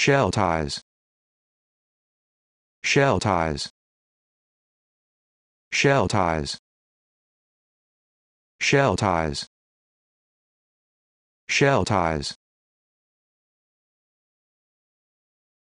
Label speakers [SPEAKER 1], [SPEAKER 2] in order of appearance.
[SPEAKER 1] Shell ties. Shell ties. Shell ties. Shell ties. Shell ties.